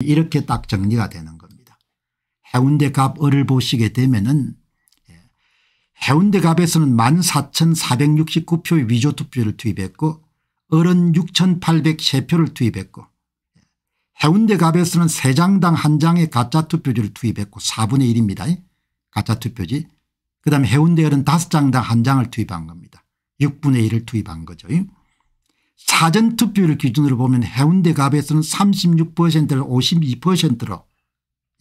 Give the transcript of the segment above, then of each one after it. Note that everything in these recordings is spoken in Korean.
이렇게 딱 정리가 되는 겁니다. 해운대 갑을 보시게 되면은 예, 해운대 갑에서는 14,469표의 위조 투표를 투입했고 을은 6,803표를 투입했고 예, 해운대 갑에서는 3장당 1장의 가짜 투표지를 투입했고 4분의 1입니다. 가짜 투표지. 그다음 에 해운대 을은 5장당 1장을 투입한 겁니다. 6분의 1을 투입한 거죠. 사전투표를 기준으로 보면 해운대갑에서는 36%를 52%로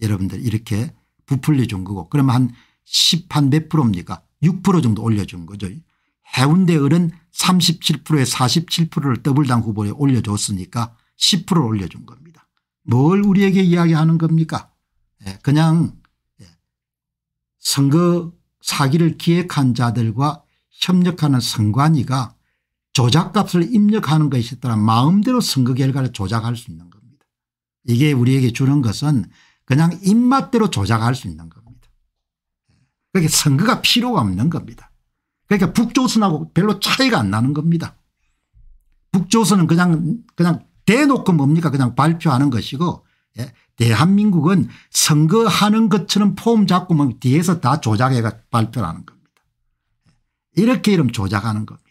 여러분들 이렇게 부풀려준 거고 그러면 한 10한 몇 프로입니까 6% 정도 올려준 거죠. 해운대을은 37%에 47%를 더블당 후보에 올려줬으니까 10%를 올려준 겁니다. 뭘 우리에게 이야기하는 겁니까 예, 그냥 예, 선거 사기를 기획한 자들과 협력하는 선관위가 조작값을 입력하는 것이 있더라 마음대로 선거 결과를 조작할 수 있는 겁니다. 이게 우리에게 주는 것은 그냥 입맛대로 조작할 수 있는 겁니다. 그러니까 선거가 필요가 없는 겁니다. 그러니까 북조선하고 별로 차이가 안 나는 겁니다. 북조선은 그냥 그냥 대놓고 뭡니까 그냥 발표하는 것이고 예. 대한민국은 선거하는 것처럼 폼 잡고 뭐 뒤에서 다 조작해가 발표하는 겁니다. 예, 이렇게 이름 조작하는 겁니다.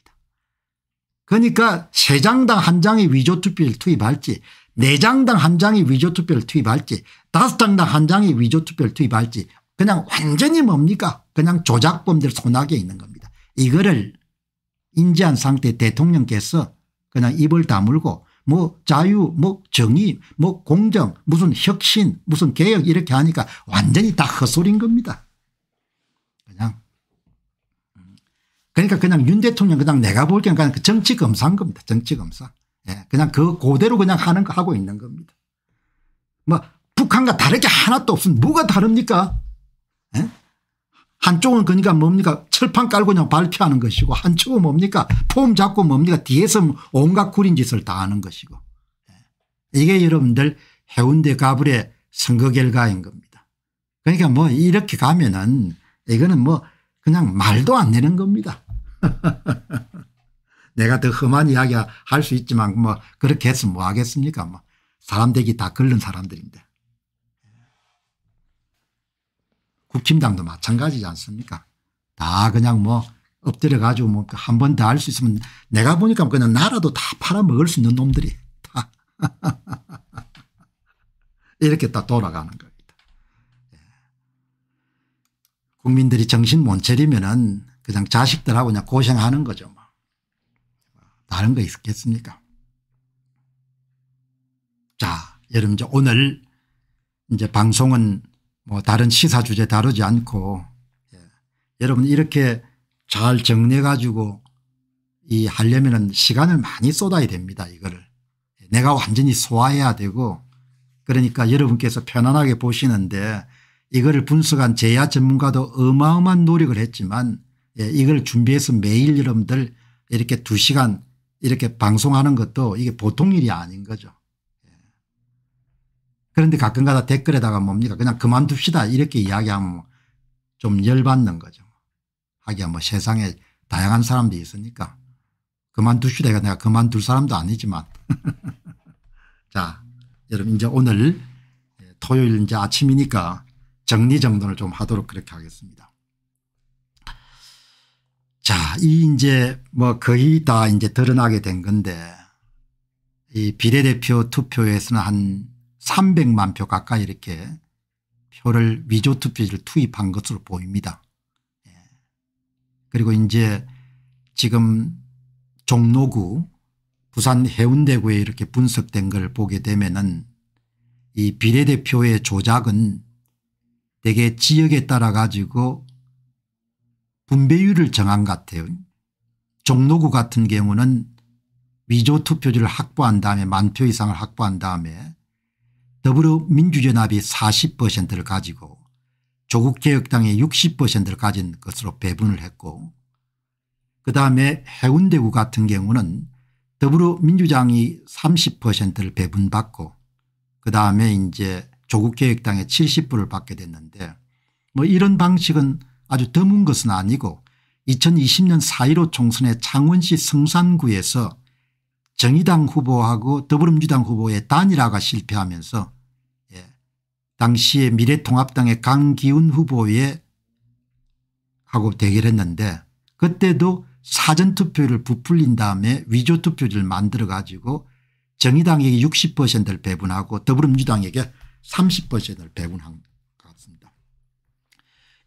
그러니까 세장당한 장의 위조투표를 투입할지 네장당한 장의 위조투표를 투입할지 다섯 장당한 장의 위조투표를 투입할지 그냥 완전히 뭡니까 그냥 조작범들 손아귀에 있는 겁니다. 이거를 인지한 상태 대통령께서 그냥 입을 다물고 뭐 자유 뭐 정의 뭐 공정 무슨 혁신 무슨 개혁 이렇게 하니까 완전히 다 헛소리인 겁니다. 그러니까 그냥 윤 대통령 그냥 내가 볼때 그냥 그 정치 검사인 겁니다. 정치 검사. 예. 그냥 그 고대로 그냥 하는 거 하고 있는 겁니다. 뭐 북한과 다를 게 하나도 없으면 뭐가 다릅니까? 예? 한쪽은 그러니까 뭡니까 철판 깔고 그냥 발표하는 것이고 한쪽은 뭡니까 폼 잡고 뭡니까 뒤에서 온갖 구린 짓을 다 하는 것이고 예. 이게 여러분들 해운대 가불의 선거 결과인 겁니다. 그러니까 뭐 이렇게 가면은 이거는 뭐 그냥 말도 안 되는 겁니다. 내가 더 험한 이야기 할 수 있지만 뭐 그렇게 했으면 뭐 하겠습니까 뭐 사람 되기 다 걸른 사람들인데 국힘당도 마찬가지지 않습니까 다 그냥 뭐 엎드려 가지고 뭐 한 번 더 할 수 있으면 내가 보니까 그냥 나라도 다 팔아먹을 수 있는 놈들이 다 이렇게 다 돌아가는 겁니다 예. 국민들이 정신 못 차리면은 그냥 자식들하고 그냥 고생하는 거죠. 뭐. 다른 거 있겠습니까? 자, 여러분 이제 오늘 이제 방송은 뭐 다른 시사 주제 다루지 않고 예. 여러분 이렇게 잘 정리해 가지고 이 하려면은 시간을 많이 쏟아야 됩니다. 이거를 예, 내가 완전히 소화해야 되고 그러니까 여러분께서 편안하게 보시는데 이거를 분석한 제야 전문가도 어마어마한 노력을 했지만 예, 이걸 준비해서 매일 여러분들 이렇게 2시간 이렇게 방송하는 것도 이게 보통 일이 아닌 거죠. 예. 그런데 가끔가다 댓글에다가 뭡니까 그냥 그만둡시다 이렇게 이야기하면 좀 열받는 거죠. 하기야 뭐 세상에 다양한 사람들이 있으니까 그만두시다 가 내가 그만둘 사람도 아니지만 자 여러분 이제 오늘 토요일 이제 아침이니까 정리정돈을 좀 하도록 그렇게 하겠습니다. 이 이제 뭐 거의 다 이제 드러나게 된 건데 이 비례대표 투표에서는 한 300만 표 가까이 이렇게 표를 위조 투표지를 투입한 것으로 보입니다. 예. 그리고 이제 지금 종로구 부산 해운대구에 이렇게 분석된 걸 보게 되면은 이 비례대표의 조작은 대개 지역에 따라 가지고 분배율을 정한 것 같아요. 종로구 같은 경우는 위조 투표지를 확보한 다음에 만표 이상을 확보한 다음에 더불어민주연합이 40%를 가지고 조국개혁당이 60%를 가진 것으로 배분을 했고 그다음에 해운대구 같은 경우는 더불어민주당이 30%를 배분받고 그다음에 이제 조국개혁당의 70%를 받게 됐는데 뭐 이런 방식은 아주 드문 것은 아니고 2020년 4.15 총선의 창원시 성산구에서 정의당 후보하고 더불어민주당 후보의 단일화가 실패하면서 예. 당시에 미래통합당의 강기훈 후보의 하고 대결했는데 그때도 사전투표를 부풀린 다음에 위조투표를 지 만들어 가지고 정의당에게 60%를 배분하고 더불어민주당에게 30%를 배분한 것 같습니다.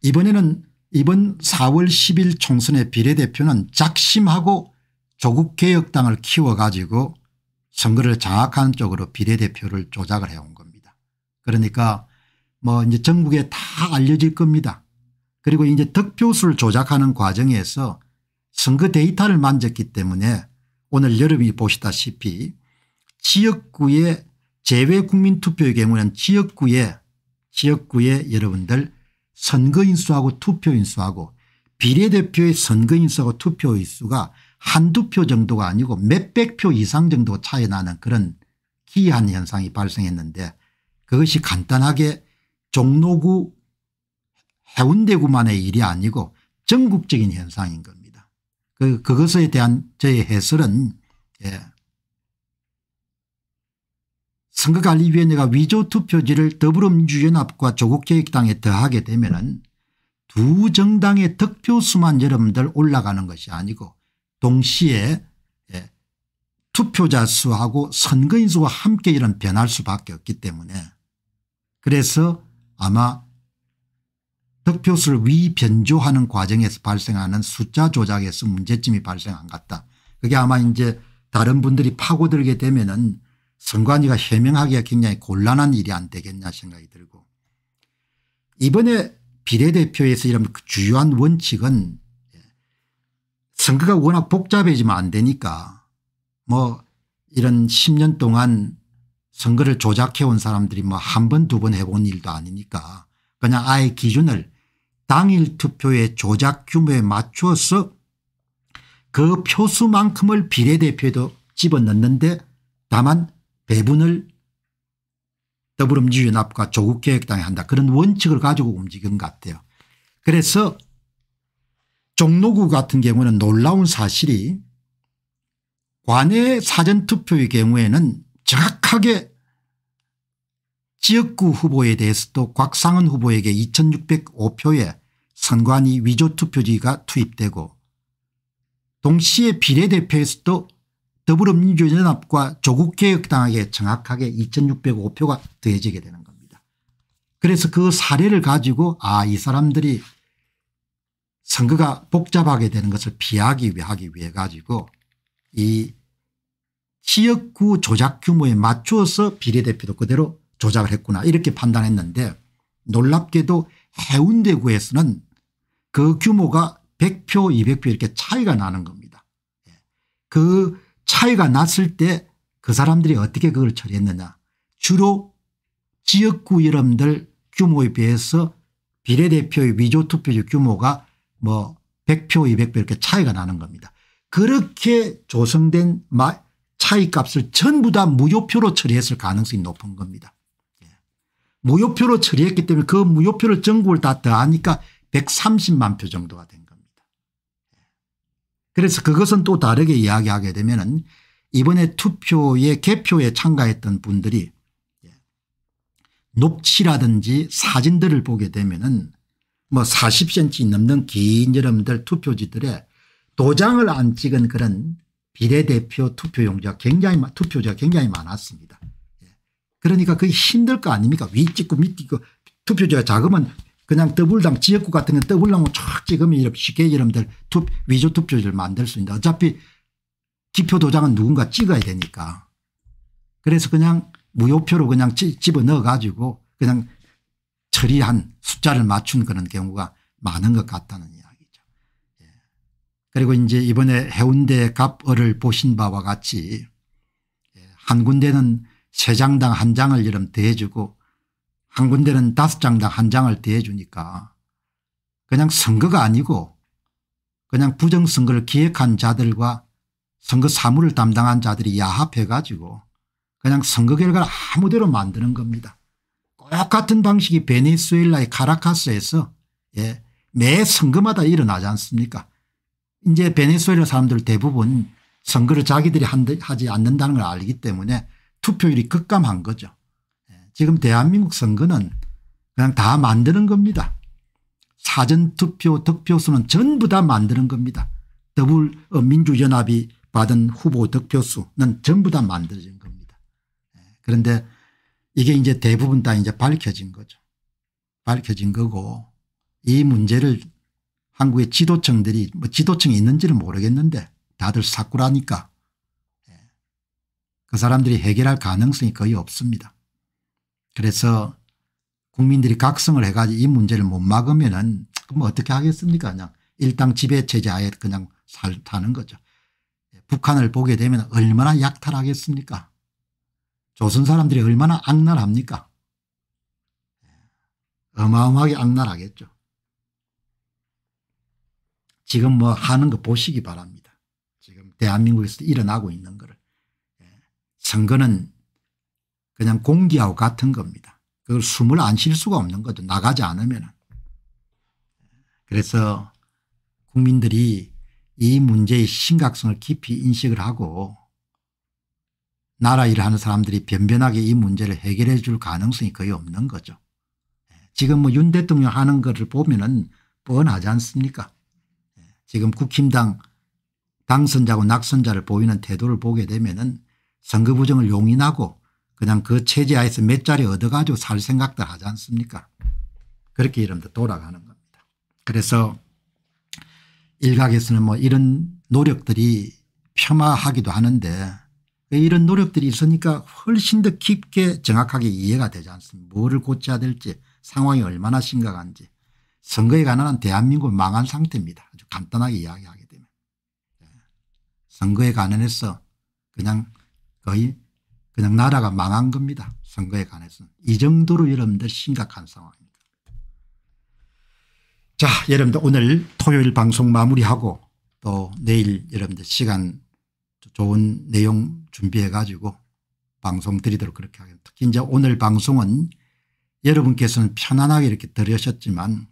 이번에는 이번 4월 10일 총선의 비례대표는 작심하고 조국개혁당을 키워가지고 선거를 장악하는 쪽으로 비례대표를 조작을 해온 겁니다. 그러니까 뭐 이제 전국에 다 알려질 겁니다. 그리고 이제 득표수를 조작하는 과정에서 선거 데이터를 만졌기 때문에 오늘 여러분이 보시다시피 지역구의 재외국민투표의 경우는 지역구에 지역구에 여러분들 선거인수하고 투표인수하고 비례대표의 선거인수하고 투표인수가 한두 표 정도가 아니고 몇백 표 이상 정도 차이 나는 그런 기이한 현상이 발생했는데 그것이 간단하게 종로구 해운대구만의 일이 아니고 전국적인 현상인 겁니다. 그, 것에 대한 저의 해설은 예, 선거관리위원회가 위조 투표지를 더불어민주연합과 조국계획당에 더하게 되면 은두 정당의 득표수만 여러분들 올라가는 것이 아니고 동시에 예, 투표자 수하고 선거인 수와 함께 이런 변할 수밖에 없기 때문에 그래서 아마 득표수를 위변조하는 과정에서 발생하는 숫자 조작에서 문제점이 발생한 것 같다. 그게 아마 이제 다른 분들이 파고들게 되면은 선관위가 해명하기가 굉장히 곤란한 일이 안 되겠냐 생각이 들고 이번에 비례대표에서 이런 그 주요한 원칙은 예, 선거가 워낙 복잡해지면 안 되니까 뭐 이런 10년 동안 선거를 조작해온 사람들이 뭐 한 번 두 번 해본 일도 아니니까 그냥 아예 기준을 당일 투표의 조작 규모에 맞춰서그 표수만큼을 비례대표에도 집어넣는데 다만 배분을 더불어민주연합과 조국계획당이 한다. 그런 원칙을 가지고 움직인 것 같아요. 그래서 종로구 같은 경우는 놀라운 사실이 관내 사전투표의 경우에는 정확하게 지역구 후보에 대해서도 곽상은 후보에게 2605표의 선관위 위조투표지가 투입되고 동시에 비례대표에서도 더불어민주연합과 조국개혁당에게 정확하게 2605표가 더해지게 되는 겁니다. 그래서 그 사례를 가지고 아이 사람들이 선거가 복잡하게 되는 것을 피하기 위해 하기 위해 가지고 이 지역구 조작 규모에 맞추어서 비례대표도 그대로 조작을 했구나 이렇게 판단했는데 놀랍게도 해운대구에서는 그 규모가 100표 200표 이렇게 차이가 나는 겁니다. 예. 그 차이가 났을 때 그 사람들이 어떻게 그걸 처리했느냐 주로 지역구 여러분들 규모에 비해서 비례대표의 위조투표지 규모가 뭐 100표 200표 이렇게 차이가 나는 겁니다. 그렇게 조성된 차이값을 전부 다 무효표로 처리했을 가능성이 높은 겁니다. 예. 무효표로 처리했기 때문에 그 무효표를 전국을 다 더하니까 130만 표 정도가 된 겁니다. 그래서 그것은 또 다르게 이야기하게 되면은 이번에 투표의 개표에 참가했던 분들이 예, 녹취라든지 사진들을 보게 되면은 뭐 40cm 넘는 긴 여러분들 투표지들에 도장을 안 찍은 그런 비례대표 투표용지가 굉장히 투표자 굉장히 많았습니다. 예, 그러니까 그게 힘들 거 아닙니까? 위 찍고 밑 찍고 투표자가 작으면 그냥 더블당 지역구 같은 건 더블당으로 촥 찍으면 쉽게 여러분들 투, 위조 투표지를 만들 수 있는데 어차피 기표 도장은 누군가 찍어야 되니까 그래서 그냥 무효표로 그냥 집어넣어 가지고 그냥 처리한 숫자를 맞춘 그런 경우가 많은 것 같다는 이야기죠. 예. 그리고 이제 이번에 해운대 갑을을 보신 바와 같이 예. 한 군데는 세 장당 한 장을 이름 대해주고 한 군데는 다섯 장당 한 장을 대해 주니까 그냥 선거가 아니고 그냥 부정선거를 기획한 자들과 선거 사무를 담당한 자들이 야합해 가지고 그냥 선거 결과를 아무대로 만드는 겁니다. 똑같은 방식이 베네수엘라의 카라카스에서 예, 매 선거마다 일어나지 않습니까 이제 베네수엘라 사람들 대부분 선거를 자기들이 하지 않는다는 걸 알기 때문에 투표율이 급감한 거죠. 지금 대한민국 선거는 그냥 다 만드는 겁니다. 사전투표 득표수는 전부 다 만드는 겁니다. 더불 어, 민주연합이 받은 후보 득표수는 전부 다 만들어진 겁니다. 예, 그런데 이게 이제 대부분 다 이제 밝혀진 거죠. 밝혀진 거고 이 문제를 한국의 지도층들이 뭐 지도층이 있는지는 모르겠는데 다들 사꾸라니까 예, 그 사람들이 해결할 가능성이 거의 없습니다. 그래서 국민들이 각성을 해가지고 이 문제를 못 막으면은 뭐 어떻게 하겠습니까 그냥 일당 지배체제 아예 그냥 살 타는 거죠. 예, 북한을 보게 되면 얼마나 약탈하겠습니까 조선 사람들이 얼마나 악랄합니까 예, 어마어마하게 악랄하겠죠. 지금 뭐 하는 거 보시기 바랍니다. 지금 대한민국에서 일어나고 있는 거를. 예, 선거는 그냥 공기하고 같은 겁니다. 그걸 숨을 안 쉴 수가 없는 거죠. 나가지 않으면. 그래서 국민들이 이 문제의 심각성을 깊이 인식을 하고 나라 일을 하는 사람들이 변변하게 이 문제를 해결해 줄 가능성이 거의 없는 거죠. 예. 지금 뭐 윤 대통령 하는 거를 보면 은 뻔하지 않습니까 예. 지금 국힘당 당선자고 낙선자를 보이는 태도를 보게 되면 은 선거 부정을 용인하고 그냥 그 체제 하에서 몇 자리 얻어가지고 살 생각들 하지 않습니까 그렇게 이름도 돌아가는 겁니다. 그래서 일각에서는 뭐 이런 노력들이 폄하하기도 하는데 그 이런 노력들이 있으니까 훨씬 더 깊게 정확하게 이해가 되지 않습니까 뭐를 고쳐야 될지 상황이 얼마나 심각한지 선거에 관한 대한민국 망한 상태입니다. 아주 간단하게 이야기하게 되면. 예. 선거에 관련해서 그냥 거의 그냥 나라가 망한 겁니다. 선거에 관해서는. 이 정도로 여러분들 심각한 상황입니다. 자 여러분들 오늘 토요일 방송 마무리하고 또 내일 여러분들 시간 좋은 내용 준비해 가지고 방송 드리도록 그렇게 하겠습니다. 특히 이제 오늘 방송은 여러분께서는 편안하게 이렇게 들으셨지만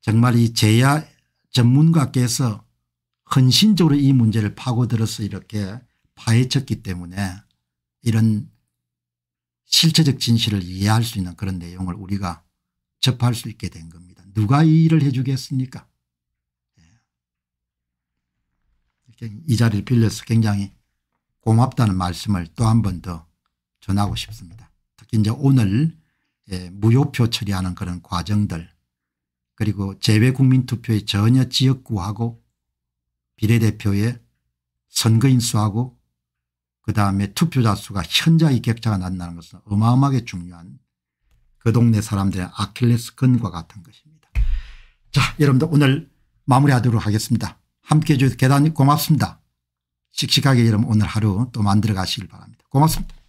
정말 이 제야 전문가께서 헌신적으로 이 문제를 파고들어서 이렇게 파헤쳤기 때문에 이런 실체적 진실을 이해할 수 있는 그런 내용을 우리가 접할 수 있게 된 겁니다. 누가 이 일을 해주겠습니까? 예. 이 자리를 빌려서 굉장히 고맙다는 말씀을 또 한 번 더 전하고 싶습니다. 특히 이제 오늘 예, 무효표 처리하는 그런 과정들 그리고 재외국민투표에 전혀 지역구하고 비례대표의 선거인수하고 그다음에 투표자 수가 현저히 격차가 난다는 것은 어마어마하게 중요한 그 동네 사람들의 아킬레스건과 같은 것입니다. 자 여러분들 오늘 마무리하도록 하겠습니다. 함께해 주셔서 대단히 고맙습니다. 씩씩하게 여러분 오늘 하루 또 만들어 가시길 바랍니다. 고맙습니다.